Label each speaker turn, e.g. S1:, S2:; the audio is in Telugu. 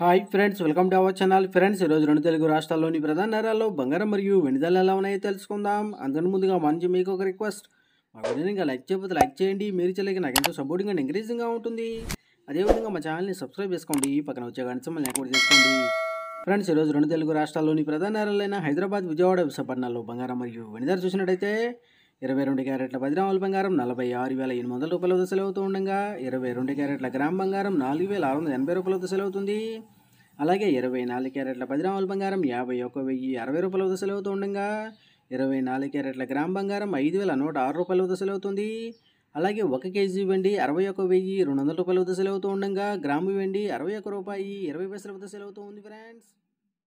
S1: hi friends welcome to our channel friends ఈరోజు రెండు తెలుగు రాష్ట్రాల్లోని ప్రధాన నగరాల్లో బంగారం మరియు వెనుదల ఎలా ఉన్నాయో తెలుసుకుందాం అందరి ముందుగా మంచి మీకు ఒక రిక్వెస్ట్ మా వీడియోని లైక్ చేయకపోతే లైక్ చేయండి మీరు చేయలేక నాకు ఎంతో సపోర్టింగ్ అండ్ ఎంకరేజింగ్గా ఉంటుంది అదేవిధంగా మా ఛానల్ని సబ్స్క్రైబ్ చేసుకోండి పక్కన వచ్చే గణితం మళ్ళీ కూడా చేసుకోండి ఫ్రెండ్స్ ఈరోజు రెండు తెలుగు రాష్ట్రాల్లోని ప్రధాన నగరాలైన హైదరాబాద్ విజయవాడ విశాఖపట్నాల్లో బంగారం మరియు వెనుదల చూసినట్టయితే ఇరవై రెండు క్యారెట్ల పది బంగారం నలభై ఆరు వేల ఎనిమిది వందల రూపాయల దశలవుతూ ఉండగా ఇరవై రెండు క్యారెట్ల గ్రామ్ బంగారం నాలుగు వేల ఆరు వందల ఎనభై రూపాయల దశలవుతుంది అలాగే ఇరవై నాలుగు క్యారెట్ల పది బంగారం యాభై ఒక వెయ్యి అరవై రూపాయల దశలు అవుతూ ఉండగా ఇరవై నాలుగు క్యారెట్ల గ్రామ్ బంగారం ఐదు వేల నూట ఆరు రూపాయల దశలు అవుతుంది అలాగే ఒక కేజీ వెండి అరవై ఒక వెయ్యి రెండు వందల రూపాయల దశలు అవుతూ ఉండగా గ్రాము వెండి అరవై ఒక
S2: రూపాయి
S3: ఇరవై పైసల దశలు అవుతూ ఉంది ఫ్రెండ్స్